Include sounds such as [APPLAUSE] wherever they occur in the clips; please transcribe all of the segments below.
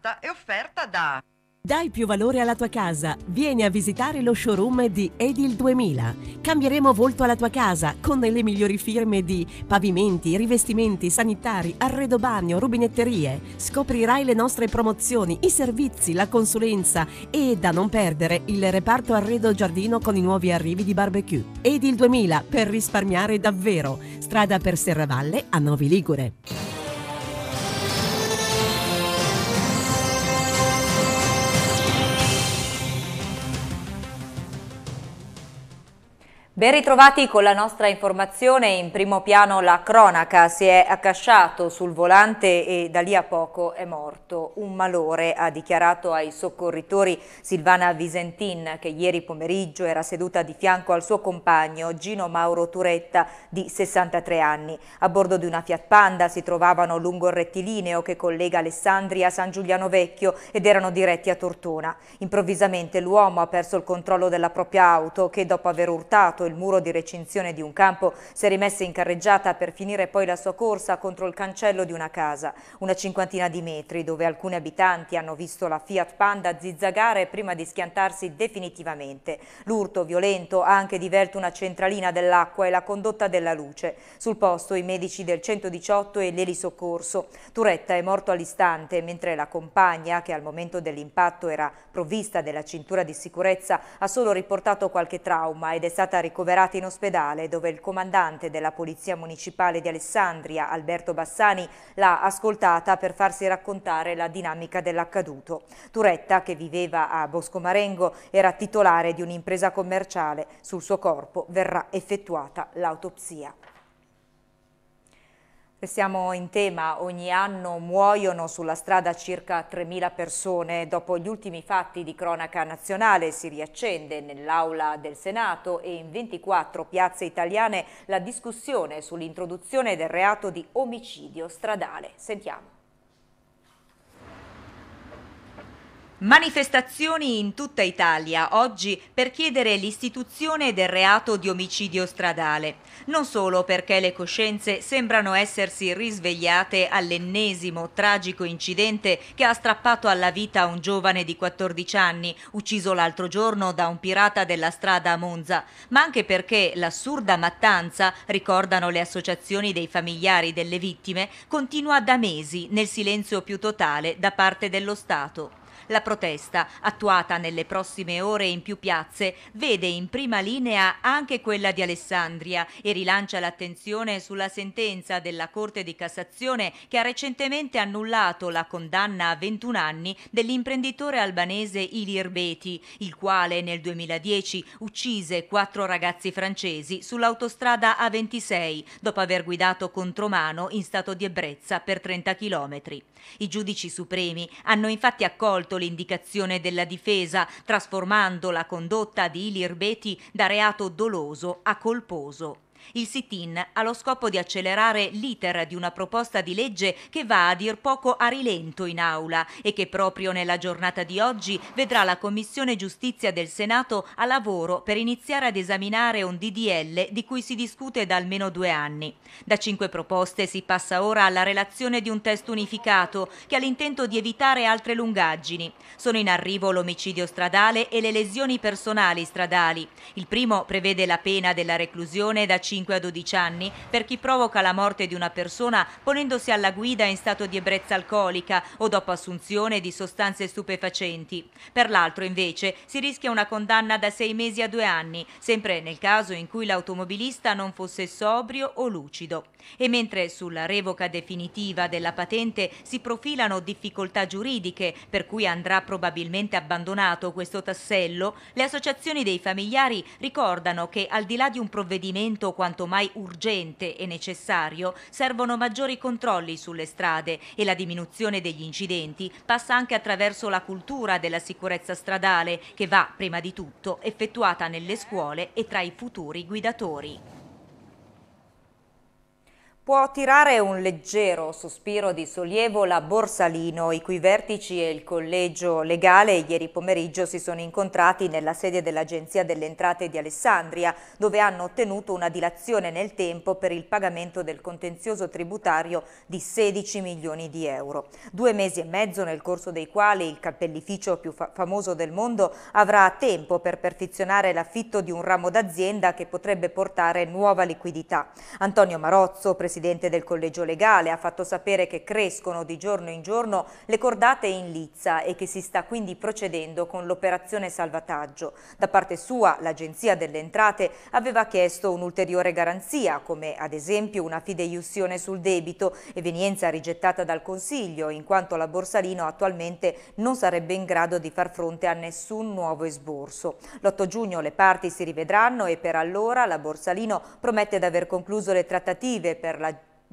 fatta e offerta da... Dai più valore alla tua casa. Vieni a visitare lo showroom di Edil 2000. Cambieremo volto alla tua casa con le migliori firme di pavimenti, rivestimenti, sanitari, arredo bagno, rubinetterie. Scoprirai le nostre promozioni, i servizi, la consulenza e, da non perdere, il reparto arredo giardino con i nuovi arrivi di barbecue. Edil 2000 per risparmiare davvero. Strada per Serravalle a Novi Ligure. Ben ritrovati con la nostra informazione, in primo piano la cronaca, si è accasciato sul volante e da lì a poco è morto. Un malore ha dichiarato ai soccorritori Silvana Visentin che ieri pomeriggio era seduta di fianco al suo compagno Gino Mauro Turetta di 63 anni. A bordo di una Fiat Panda si trovavano lungo il rettilineo che collega Alessandria a San Giuliano Vecchio ed erano diretti a Tortona. Improvvisamente l'uomo ha perso il controllo della propria auto che dopo aver urtato il muro di recinzione di un campo, si è rimessa in carreggiata per finire poi la sua corsa contro il cancello di una casa, una cinquantina di metri, dove alcuni abitanti hanno visto la Fiat Panda zizzagare prima di schiantarsi definitivamente. L'urto violento ha anche divelto una centralina dell'acqua e la condotta della luce. Sul posto i medici del 118 e l'elisoccorso. Turetta è morto all'istante, mentre la compagna, che al momento dell'impatto era provvista della cintura di sicurezza, ha solo riportato qualche trauma ed è stata ricordata ricoverata in ospedale dove il comandante della Polizia Municipale di Alessandria, Alberto Bassani, l'ha ascoltata per farsi raccontare la dinamica dell'accaduto. Turetta, che viveva a Bosco Marengo, era titolare di un'impresa commerciale. Sul suo corpo verrà effettuata l'autopsia. Restiamo in tema, ogni anno muoiono sulla strada circa 3.000 persone. Dopo gli ultimi fatti di cronaca nazionale si riaccende nell'aula del Senato e in 24 piazze italiane la discussione sull'introduzione del reato di omicidio stradale. Sentiamo. Manifestazioni in tutta Italia oggi per chiedere l'istituzione del reato di omicidio stradale. Non solo perché le coscienze sembrano essersi risvegliate all'ennesimo tragico incidente che ha strappato alla vita un giovane di 14 anni, ucciso l'altro giorno da un pirata della strada a Monza, ma anche perché l'assurda mattanza, ricordano le associazioni dei familiari delle vittime, continua da mesi nel silenzio più totale da parte dello Stato. La protesta, attuata nelle prossime ore in più piazze, vede in prima linea anche quella di Alessandria e rilancia l'attenzione sulla sentenza della Corte di Cassazione che ha recentemente annullato la condanna a 21 anni dell'imprenditore albanese Ilir Beti, il quale nel 2010 uccise quattro ragazzi francesi sull'autostrada A26 dopo aver guidato contromano in stato di ebbrezza per 30 km. I giudici supremi hanno infatti accolto l'indicazione della difesa, trasformando la condotta di Ilir Beti da reato doloso a colposo. Il sit-in ha lo scopo di accelerare l'iter di una proposta di legge che va a dir poco a rilento in aula e che proprio nella giornata di oggi vedrà la Commissione Giustizia del Senato a lavoro per iniziare ad esaminare un DDL di cui si discute da almeno due anni. Da cinque proposte si passa ora alla relazione di un testo unificato che ha l'intento di evitare altre lungaggini. Sono in arrivo l'omicidio stradale e le lesioni personali stradali. Il primo prevede la pena della reclusione da 5 5 a 12 anni per chi provoca la morte di una persona ponendosi alla guida in stato di ebbrezza alcolica o dopo assunzione di sostanze stupefacenti. Per l'altro invece si rischia una condanna da 6 mesi a 2 anni, sempre nel caso in cui l'automobilista non fosse sobrio o lucido. E mentre sulla revoca definitiva della patente si profilano difficoltà giuridiche per cui andrà probabilmente abbandonato questo tassello, le associazioni dei familiari ricordano che al di là di un provvedimento quanto mai urgente e necessario, servono maggiori controlli sulle strade e la diminuzione degli incidenti passa anche attraverso la cultura della sicurezza stradale che va, prima di tutto, effettuata nelle scuole e tra i futuri guidatori. Può tirare un leggero sospiro di sollievo la Borsalino, i cui vertici e il collegio legale ieri pomeriggio si sono incontrati nella sede dell'Agenzia delle Entrate di Alessandria, dove hanno ottenuto una dilazione nel tempo per il pagamento del contenzioso tributario di 16 milioni di euro. Due mesi e mezzo nel corso dei quali il cappellificio più fa famoso del mondo avrà tempo per perfezionare l'affitto di un ramo d'azienda che potrebbe portare nuova liquidità. Antonio Marozzo, presidente presidente del collegio legale ha fatto sapere che crescono di giorno in giorno le cordate in lizza e che si sta quindi procedendo con l'operazione salvataggio. Da parte sua l'Agenzia delle Entrate aveva chiesto un'ulteriore garanzia, come ad esempio una fideiussione sul debito, evenienza rigettata dal Consiglio, in quanto la Borsalino attualmente non sarebbe in grado di far fronte a nessun nuovo esborso. L'8 giugno le parti si rivedranno e per allora la Borsalino promette di aver concluso le trattative per la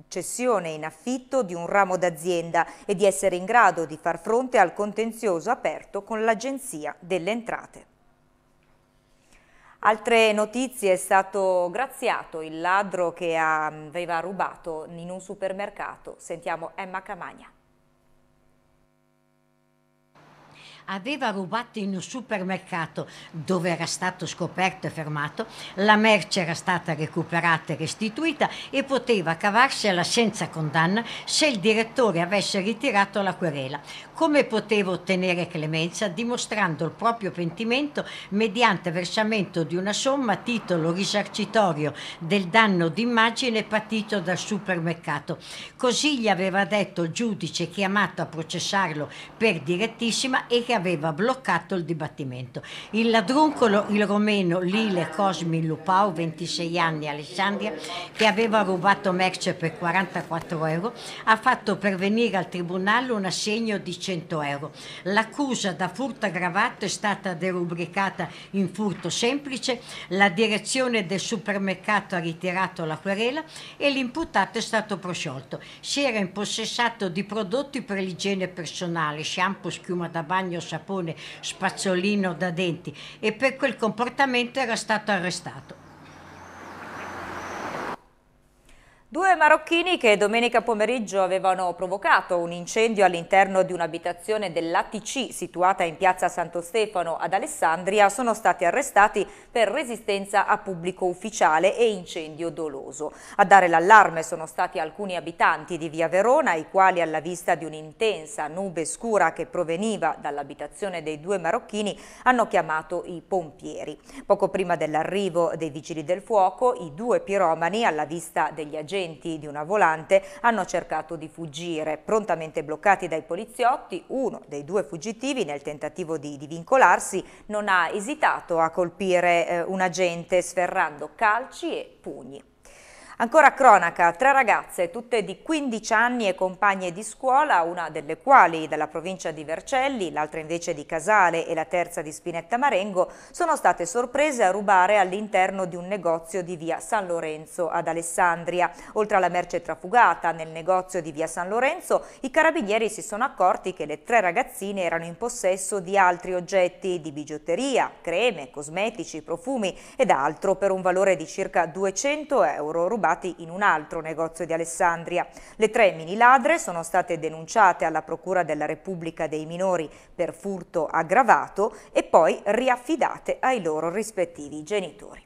cessione in affitto di un ramo d'azienda e di essere in grado di far fronte al contenzioso aperto con l'Agenzia delle Entrate. Altre notizie, è stato graziato il ladro che mm, aveva rubato in un supermercato. Sentiamo Emma Camagna. aveva rubato in un supermercato dove era stato scoperto e fermato, la merce era stata recuperata e restituita e poteva cavarsela senza condanna se il direttore avesse ritirato la querela. Come poteva ottenere clemenza? Dimostrando il proprio pentimento mediante versamento di una somma a titolo risarcitorio del danno d'immagine patito dal supermercato. Così gli aveva detto il giudice chiamato a processarlo per direttissima e che aveva bloccato il dibattimento. Il ladruncolo, il romeno Lile Cosmi Lupau, 26 anni, Alessandria, che aveva rubato merce per 44 euro, ha fatto pervenire al tribunale un assegno di 100 euro. L'accusa da furto aggravato è stata derubricata in furto semplice, la direzione del supermercato ha ritirato la querela e l'imputato è stato prosciolto. Si era impossessato di prodotti per l'igiene personale, shampoo, schiuma da bagno, sapone, spazzolino da denti e per quel comportamento era stato arrestato. Due marocchini che domenica pomeriggio avevano provocato un incendio all'interno di un'abitazione dell'ATC situata in piazza Santo Stefano ad Alessandria sono stati arrestati per resistenza a pubblico ufficiale e incendio doloso. A dare l'allarme sono stati alcuni abitanti di via Verona i quali alla vista di un'intensa nube scura che proveniva dall'abitazione dei due marocchini hanno chiamato i pompieri. Poco prima dell'arrivo dei vigili del fuoco i due piromani alla vista degli agenti dirigenti di una volante hanno cercato di fuggire. Prontamente bloccati dai poliziotti, uno dei due fuggitivi nel tentativo di, di vincolarsi non ha esitato a colpire eh, un agente sferrando calci e pugni. Ancora cronaca, tre ragazze, tutte di 15 anni e compagne di scuola, una delle quali dalla provincia di Vercelli, l'altra invece di Casale e la terza di Spinetta Marengo, sono state sorprese a rubare all'interno di un negozio di via San Lorenzo ad Alessandria. Oltre alla merce trafugata nel negozio di via San Lorenzo, i carabinieri si sono accorti che le tre ragazzine erano in possesso di altri oggetti di bigiotteria, creme, cosmetici, profumi ed altro per un valore di circa 200 euro rubati rubati in un altro negozio di Alessandria. Le tre mini ladre sono state denunciate alla Procura della Repubblica dei Minori per furto aggravato e poi riaffidate ai loro rispettivi genitori.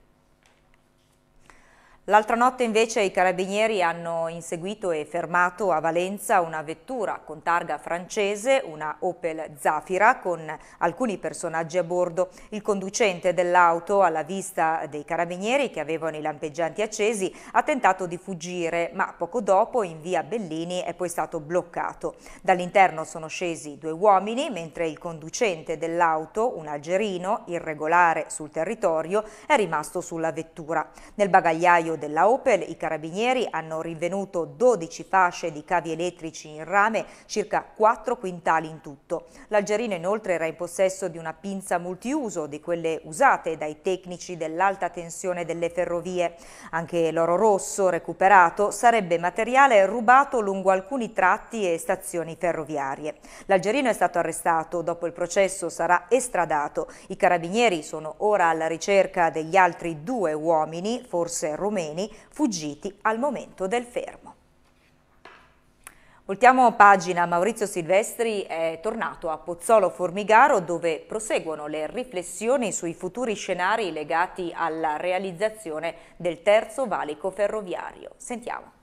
L'altra notte invece i carabinieri hanno inseguito e fermato a Valenza una vettura con targa francese, una Opel Zafira, con alcuni personaggi a bordo. Il conducente dell'auto, alla vista dei carabinieri che avevano i lampeggianti accesi, ha tentato di fuggire, ma poco dopo in via Bellini è poi stato bloccato. Dall'interno sono scesi due uomini, mentre il conducente dell'auto, un algerino, irregolare sul territorio, è rimasto sulla vettura. Nel bagagliaio della Opel, i carabinieri hanno rinvenuto 12 fasce di cavi elettrici in rame, circa 4 quintali in tutto. L'algerino inoltre era in possesso di una pinza multiuso, di quelle usate dai tecnici dell'alta tensione delle ferrovie. Anche l'oro rosso recuperato sarebbe materiale rubato lungo alcuni tratti e stazioni ferroviarie. L'algerino è stato arrestato, dopo il processo sarà estradato. I carabinieri sono ora alla ricerca degli altri due uomini, forse rumeni, romeni fuggiti al momento del fermo. Voltiamo pagina, Maurizio Silvestri è tornato a Pozzolo Formigaro dove proseguono le riflessioni sui futuri scenari legati alla realizzazione del terzo valico ferroviario. Sentiamo.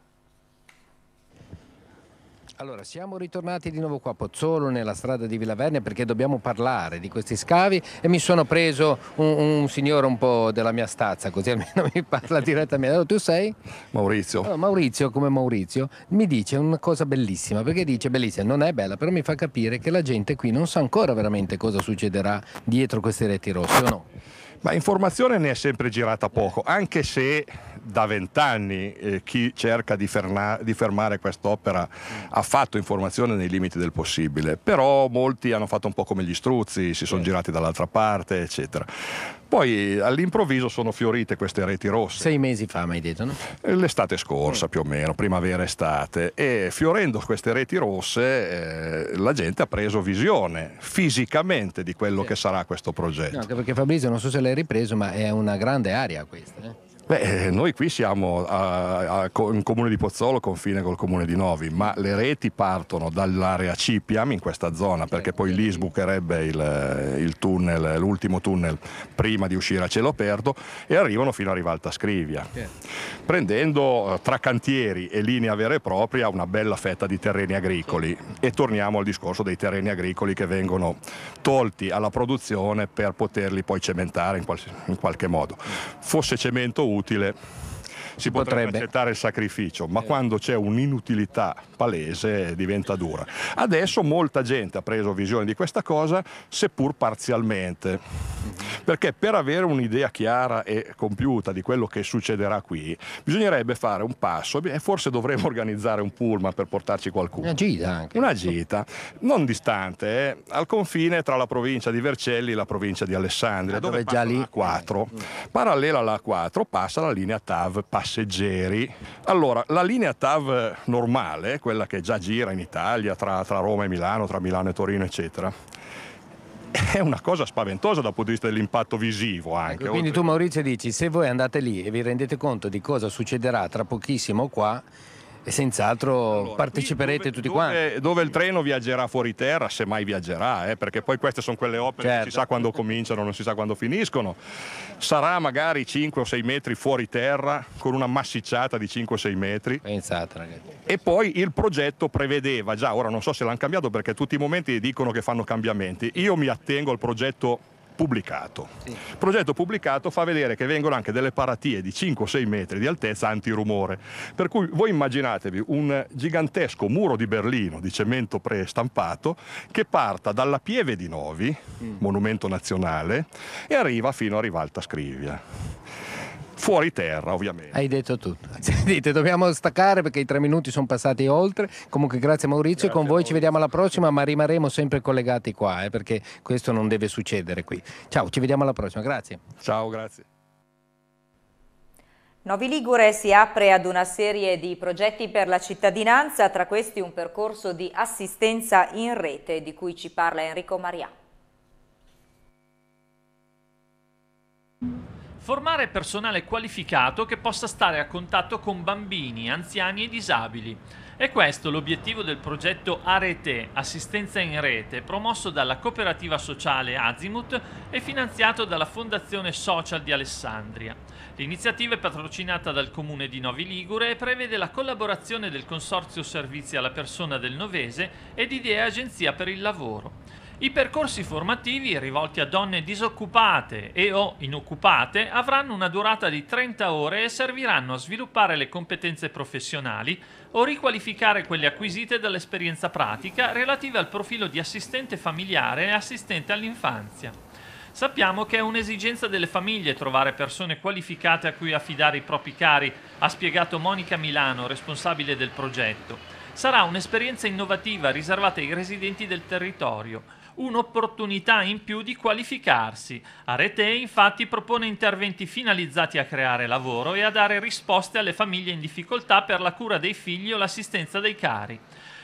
Allora, siamo ritornati di nuovo qua a Pozzolo, nella strada di Villa Verne, perché dobbiamo parlare di questi scavi e mi sono preso un, un signore un po' della mia stazza, così almeno mi parla direttamente. Allora, tu sei? Maurizio. Allora, Maurizio, come Maurizio, mi dice una cosa bellissima, perché dice, bellissima, non è bella, però mi fa capire che la gente qui non sa ancora veramente cosa succederà dietro queste reti rosse, o no? Ma informazione ne è sempre girata poco, anche se da vent'anni eh, chi cerca di, ferna- di fermare quest'opera ha fatto informazione nei limiti del possibile, però molti hanno fatto un po' come gli struzzi, si sono girati dall'altra parte, eccetera. Poi all'improvviso sono fiorite queste reti rosse. Sei mesi fa, mi hai detto, no? Eh, l'estate scorsa più o meno, primavera-estate. E fiorendo queste reti rosse eh, la gente ha preso visione fisicamente di quello sì. che sarà questo progetto. No, anche perché Fabrizio, non so se l'hai ripreso, ma è una grande area questa. Eh? Beh, eh, noi qui siamo a, a, in comune di Pozzolo, confine col comune di Novi, ma le reti partono dall'area Cipiam in questa zona, perché poi lì sbucherebbe il, il tunnel, l'ultimo tunnel prima di uscire a cielo aperto e arrivano fino a Rivalta Scrivia prendendo eh, tra cantieri e linea vera e propria una bella fetta di terreni agricoli. E torniamo al discorso dei terreni agricoli che vengono tolti alla produzione per poterli poi cementare in, qual in qualche modo. Fosse cemento utile si potrebbe, potrebbe accettare il sacrificio, ma eh. quando c'è un'inutilità palese eh, diventa dura. Adesso molta gente ha preso visione di questa cosa, seppur parzialmente, perché per avere un'idea chiara e compiuta di quello che succederà qui, bisognerebbe fare un passo e forse dovremmo [LAUGHS] organizzare un pullman per portarci qualcuno. Una gita anche. Una gita, non distante, eh, al confine tra la provincia di Vercelli e la provincia di Alessandria, ah, dove, dove già lì... 4 eh. Parallela alla A4 passa la linea TAV Passa passeggeri. Allora, la linea TAV normale, quella che già gira in Italia tra, tra Roma e Milano, tra Milano e Torino, eccetera, è una cosa spaventosa dal punto di vista dell'impatto visivo anche. Ecco, quindi oltre... tu Maurizio dici, se voi andate lì e vi rendete conto di cosa succederà tra pochissimo qua, e senz'altro allora, parteciperete dove, tutti quanti. Dove, dove, il treno viaggerà fuori terra, se mai viaggerà, eh, perché poi queste sono quelle opere certo. che si certo. sa quando cominciano, non si sa quando finiscono. Sarà magari 5 o 6 metri fuori terra, con una massicciata di 5 o 6 metri. Pensate ragazzi. E poi il progetto prevedeva, già ora non so se l'hanno cambiato perché tutti i momenti dicono che fanno cambiamenti. Io mi attengo al progetto pubblicato. Sì. Il progetto pubblicato fa vedere che vengono anche delle paratie di 5-6 metri di altezza antirumore, per cui voi immaginatevi un gigantesco muro di Berlino di cemento prestampato che parta dalla Pieve di Novi, mm. monumento nazionale, e arriva fino a Rivalta Scrivia fuori terra ovviamente. Hai detto tutto. Sentite, [LAUGHS] dobbiamo staccare perché i tre minuti sono passati oltre. Comunque grazie Maurizio, grazie con voi Maurizio. ci vediamo alla prossima, ma rimarremo sempre collegati qua eh, perché questo non deve succedere qui. Ciao, ci vediamo alla prossima, grazie. Ciao, grazie. Novi Ligure si apre ad una serie di progetti per la cittadinanza, tra questi un percorso di assistenza in rete di cui ci parla Enrico Marià. Formare personale qualificato che possa stare a contatto con bambini, anziani e disabili. È questo l'obiettivo del progetto Arete, assistenza in rete, promosso dalla cooperativa sociale Azimut e finanziato dalla Fondazione Social di Alessandria. L'iniziativa è patrocinata dal Comune di Novi Ligure e prevede la collaborazione del Consorzio Servizi alla Persona del Novese ed Idea Agenzia per il Lavoro. I percorsi formativi rivolti a donne disoccupate e o inoccupate avranno una durata di 30 ore e serviranno a sviluppare le competenze professionali o riqualificare quelle acquisite dall'esperienza pratica relative al profilo di assistente familiare e assistente all'infanzia. Sappiamo che è un'esigenza delle famiglie trovare persone qualificate a cui affidare i propri cari, ha spiegato Monica Milano, responsabile del progetto. Sarà un'esperienza innovativa riservata ai residenti del territorio un'opportunità in più di qualificarsi. Arete infatti propone interventi finalizzati a creare lavoro e a dare risposte alle famiglie in difficoltà per la cura dei figli o l'assistenza dei cari.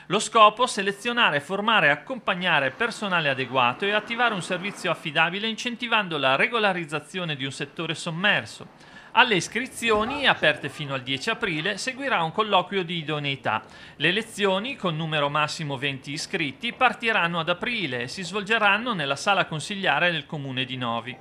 Lo scopo? Selezionare, formare e accompagnare personale adeguato e attivare un servizio affidabile incentivando la regolarizzazione di un settore sommerso. Alle iscrizioni, aperte fino al 10 aprile, seguirà un colloquio di idoneità. Le lezioni, con numero massimo 20 iscritti, partiranno ad aprile e si svolgeranno nella sala consigliare del comune di Novi.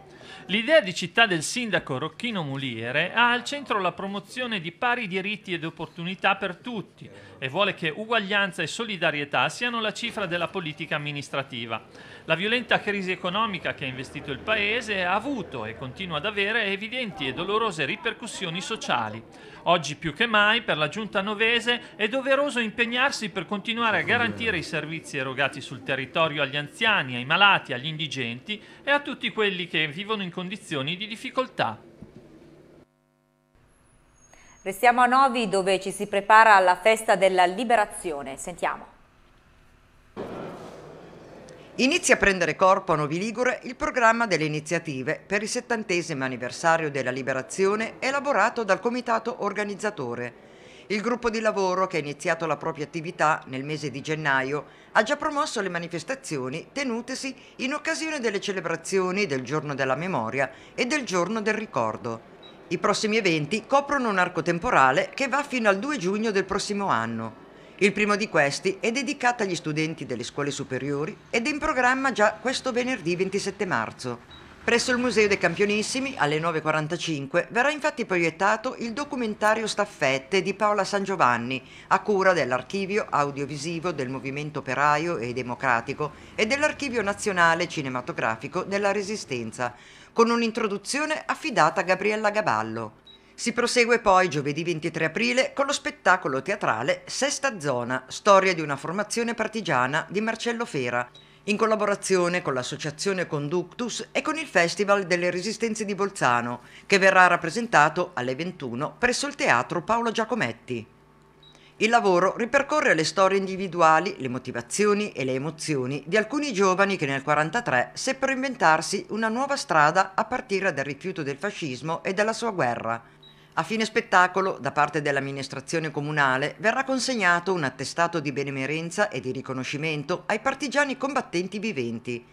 L'idea di città del sindaco Rocchino Muliere ha al centro la promozione di pari diritti ed opportunità per tutti, e vuole che uguaglianza e solidarietà siano la cifra della politica amministrativa. La violenta crisi economica che ha investito il Paese ha avuto e continua ad avere evidenti e dolorose ripercussioni sociali. Oggi più che mai per la Giunta Novese è doveroso impegnarsi per continuare a garantire i servizi erogati sul territorio agli anziani, ai malati, agli indigenti e a tutti quelli che vivono in condizioni di difficoltà. Restiamo a Novi dove ci si prepara alla festa della liberazione. Sentiamo. Inizia a prendere corpo a Novi Ligure il programma delle iniziative per il settantesimo anniversario della liberazione elaborato dal comitato organizzatore. Il gruppo di lavoro che ha iniziato la propria attività nel mese di gennaio ha già promosso le manifestazioni tenutesi in occasione delle celebrazioni del Giorno della Memoria e del Giorno del Ricordo. I prossimi eventi coprono un arco temporale che va fino al 2 giugno del prossimo anno. Il primo di questi è dedicato agli studenti delle scuole superiori ed è in programma già questo venerdì 27 marzo. Presso il Museo dei Campionissimi, alle 9.45, verrà infatti proiettato il documentario Staffette di Paola San Giovanni, a cura dell'Archivio Audiovisivo del Movimento Operaio e Democratico e dell'Archivio Nazionale Cinematografico della Resistenza, con un'introduzione affidata a Gabriella Gaballo. Si prosegue poi giovedì 23 aprile con lo spettacolo teatrale Sesta Zona, storia di una formazione partigiana di Marcello Fera, in collaborazione con l'associazione Conductus e con il Festival delle Resistenze di Bolzano, che verrà rappresentato alle 21 presso il teatro Paolo Giacometti. Il lavoro ripercorre le storie individuali, le motivazioni e le emozioni di alcuni giovani che nel 1943 seppero inventarsi una nuova strada a partire dal rifiuto del fascismo e della sua guerra. A fine spettacolo, da parte dell'amministrazione comunale, verrà consegnato un attestato di benemerenza e di riconoscimento ai partigiani combattenti viventi,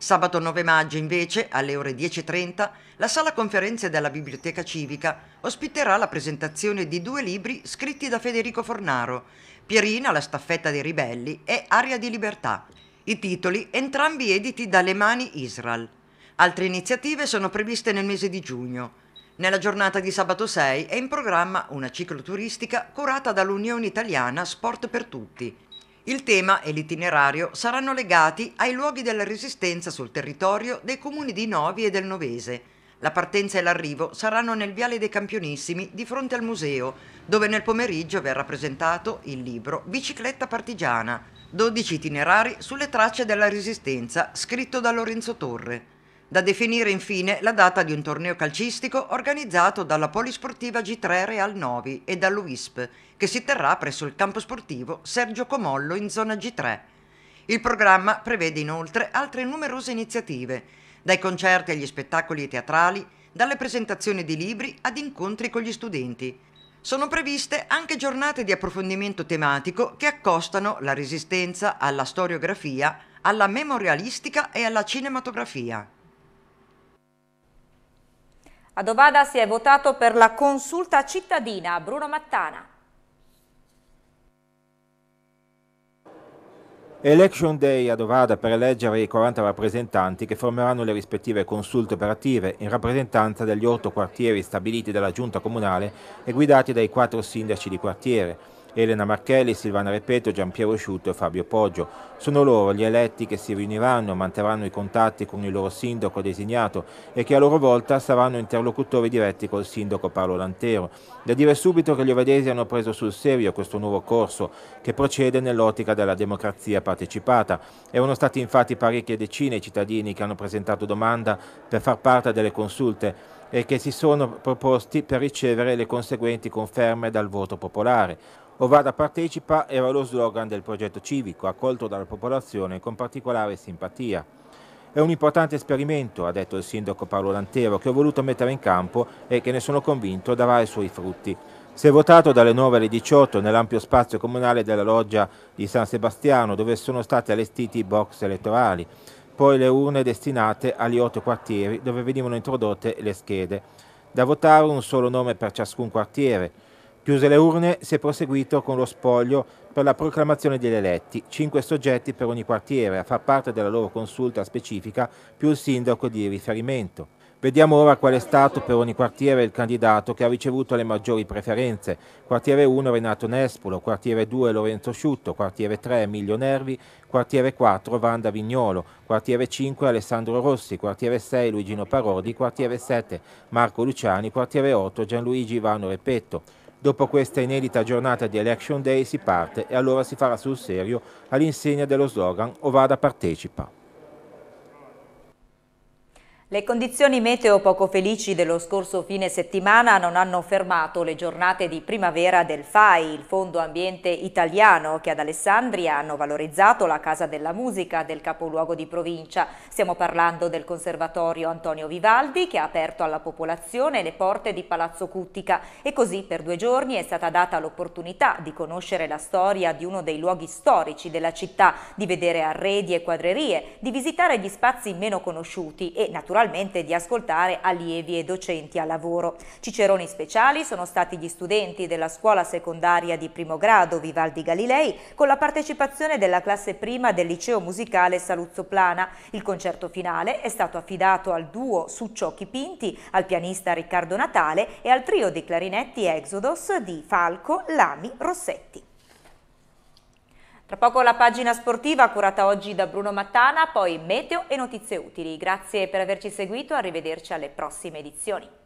Sabato 9 maggio, invece, alle ore 10.30, la sala conferenze della Biblioteca Civica ospiterà la presentazione di due libri scritti da Federico Fornaro, Pierina, la staffetta dei ribelli e Aria di libertà. I titoli entrambi editi da Le Mani Israel. Altre iniziative sono previste nel mese di giugno. Nella giornata di sabato 6 è in programma una cicloturistica curata dall'Unione Italiana Sport per Tutti, il tema e l'itinerario saranno legati ai luoghi della resistenza sul territorio dei comuni di Novi e del Novese. La partenza e l'arrivo saranno nel Viale dei Campionissimi di fronte al museo, dove nel pomeriggio verrà presentato il libro Bicicletta partigiana, 12 itinerari sulle tracce della resistenza, scritto da Lorenzo Torre. Da definire infine la data di un torneo calcistico organizzato dalla Polisportiva G3 Real Novi e dall'UISP che si terrà presso il campo sportivo Sergio Comollo in zona G3. Il programma prevede inoltre altre numerose iniziative, dai concerti agli spettacoli teatrali, dalle presentazioni di libri ad incontri con gli studenti. Sono previste anche giornate di approfondimento tematico che accostano la resistenza alla storiografia, alla memorialistica e alla cinematografia. A Dovada si è votato per la consulta cittadina Bruno Mattana. Election Day a Dovada per eleggere i 40 rappresentanti che formeranno le rispettive consulte operative in rappresentanza degli otto quartieri stabiliti dalla giunta comunale e guidati dai quattro sindaci di quartiere. Elena Marchelli, Silvana Repeto, Giampiero Sciutto e Fabio Poggio. Sono loro gli eletti che si riuniranno, manterranno i contatti con il loro sindaco designato e che a loro volta saranno interlocutori diretti col sindaco Paolo Lantero. Da dire subito che gli ovedesi hanno preso sul serio questo nuovo corso che procede nell'ottica della democrazia partecipata. Erano stati infatti parecchie decine i cittadini che hanno presentato domanda per far parte delle consulte e che si sono proposti per ricevere le conseguenti conferme dal voto popolare. Ovada partecipa era lo slogan del progetto civico, accolto dalla popolazione con particolare simpatia. È un importante esperimento, ha detto il sindaco Paolo Lantero, che ho voluto mettere in campo e che ne sono convinto darà i suoi frutti. Si è votato dalle 9 alle 18 nell'ampio spazio comunale della loggia di San Sebastiano, dove sono stati allestiti i box elettorali, poi le urne destinate agli otto quartieri dove venivano introdotte le schede. Da votare un solo nome per ciascun quartiere. Chiuse le urne si è proseguito con lo spoglio per la proclamazione degli eletti, cinque soggetti per ogni quartiere a far parte della loro consulta specifica più il sindaco di riferimento. Vediamo ora qual è stato per ogni quartiere il candidato che ha ricevuto le maggiori preferenze. Quartiere 1 Renato Nespolo, quartiere 2 Lorenzo Sciutto, quartiere 3 Emilio Nervi, quartiere 4 Vanda Vignolo, quartiere 5 Alessandro Rossi, quartiere 6 Luigino Parodi, quartiere 7 Marco Luciani, quartiere 8 Gianluigi Ivano Repetto. Dopo questa inedita giornata di Election Day si parte e allora si farà sul serio all'insegna dello slogan Ovada partecipa. Le condizioni meteo poco felici dello scorso fine settimana non hanno fermato le giornate di primavera del FAI, il Fondo Ambiente Italiano, che ad Alessandria hanno valorizzato la Casa della Musica del capoluogo di provincia. Stiamo parlando del Conservatorio Antonio Vivaldi, che ha aperto alla popolazione le porte di Palazzo Cuttica e così per due giorni è stata data l'opportunità di conoscere la storia di uno dei luoghi storici della città, di vedere arredi e quadrerie, di visitare gli spazi meno conosciuti e naturalmente naturalmente di ascoltare allievi e docenti a lavoro. Ciceroni speciali sono stati gli studenti della scuola secondaria di primo grado Vivaldi Galilei con la partecipazione della classe prima del liceo musicale Saluzzo Plana. Il concerto finale è stato affidato al duo Succiocchi Pinti, al pianista Riccardo Natale e al trio di clarinetti Exodus di Falco, Lami, Rossetti. Tra poco la pagina sportiva curata oggi da Bruno Mattana, poi meteo e notizie utili. Grazie per averci seguito, arrivederci alle prossime edizioni.